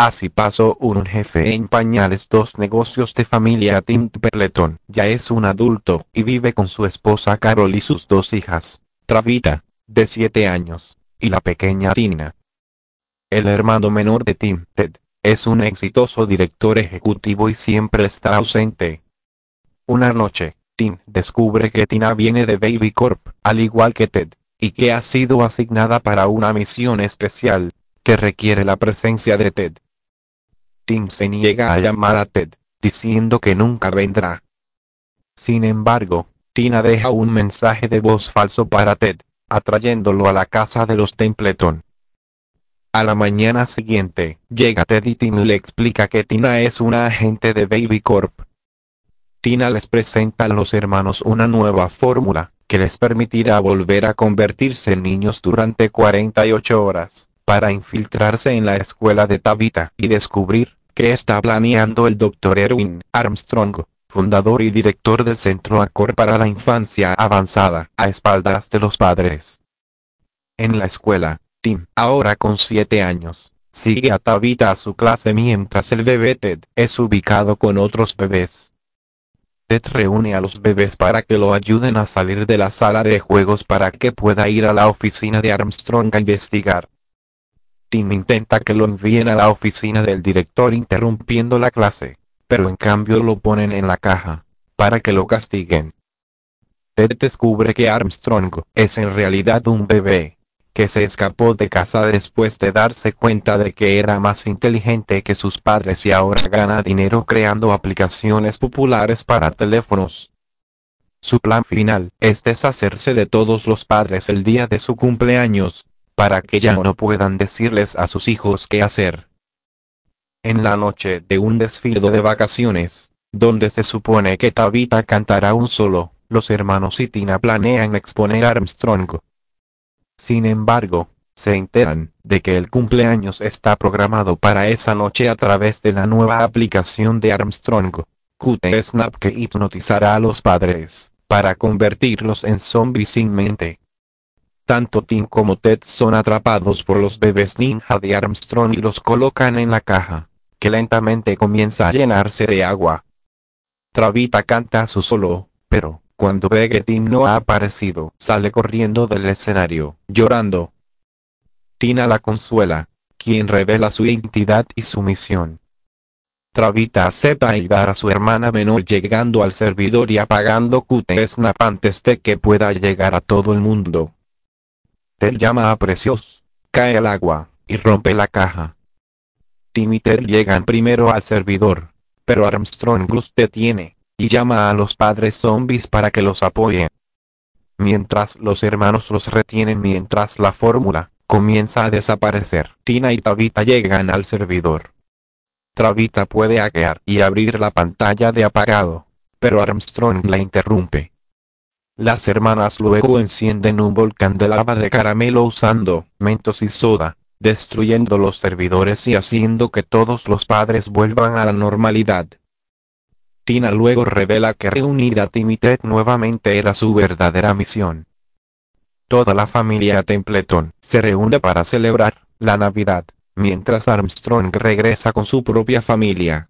Así pasó un jefe en pañales dos negocios de familia Tim Perleton. Ya es un adulto y vive con su esposa Carol y sus dos hijas, Travita, de 7 años, y la pequeña Tina. El hermano menor de Tim, Ted, es un exitoso director ejecutivo y siempre está ausente. Una noche, Tim descubre que Tina viene de Baby Corp, al igual que Ted, y que ha sido asignada para una misión especial, que requiere la presencia de Ted. Tim se niega a llamar a Ted, diciendo que nunca vendrá. Sin embargo, Tina deja un mensaje de voz falso para Ted, atrayéndolo a la casa de los Templeton. A la mañana siguiente, llega Ted y Tim le explica que Tina es una agente de Baby Corp. Tina les presenta a los hermanos una nueva fórmula, que les permitirá volver a convertirse en niños durante 48 horas, para infiltrarse en la escuela de Tabitha y descubrir, que está planeando el Dr. Erwin Armstrong, fundador y director del Centro Acor para la Infancia Avanzada, a espaldas de los padres. En la escuela, Tim, ahora con 7 años, sigue a Tabitha a su clase mientras el bebé Ted es ubicado con otros bebés. Ted reúne a los bebés para que lo ayuden a salir de la sala de juegos para que pueda ir a la oficina de Armstrong a investigar. Tim intenta que lo envíen a la oficina del director interrumpiendo la clase, pero en cambio lo ponen en la caja, para que lo castiguen. Ted descubre que Armstrong es en realidad un bebé, que se escapó de casa después de darse cuenta de que era más inteligente que sus padres y ahora gana dinero creando aplicaciones populares para teléfonos. Su plan final es deshacerse de todos los padres el día de su cumpleaños, para que ya no puedan decirles a sus hijos qué hacer. En la noche de un desfile de vacaciones, donde se supone que Tabitha cantará un solo, los hermanos y Tina planean exponer a Armstrong. Sin embargo, se enteran de que el cumpleaños está programado para esa noche a través de la nueva aplicación de Armstrong, QT Snap que hipnotizará a los padres, para convertirlos en zombies sin mente. Tanto Tim como Ted son atrapados por los bebés ninja de Armstrong y los colocan en la caja, que lentamente comienza a llenarse de agua. Travita canta a su solo, pero, cuando ve que Tim no ha aparecido, sale corriendo del escenario, llorando. Tina la consuela, quien revela su identidad y su misión. Travita acepta ayudar a su hermana menor llegando al servidor y apagando QT snap antes de que pueda llegar a todo el mundo. Tel llama a Precios, Cae al agua, y rompe la caja. Tim y llegan primero al servidor, pero Armstrong los detiene, y llama a los padres zombies para que los apoyen. Mientras los hermanos los retienen mientras la fórmula comienza a desaparecer, Tina y Tavita llegan al servidor. Travita puede hackear y abrir la pantalla de apagado, pero Armstrong la interrumpe. Las hermanas luego encienden un volcán de lava de caramelo usando mentos y soda, destruyendo los servidores y haciendo que todos los padres vuelvan a la normalidad. Tina luego revela que reunir a Timmy Ted nuevamente era su verdadera misión. Toda la familia Templeton se reúne para celebrar la Navidad, mientras Armstrong regresa con su propia familia.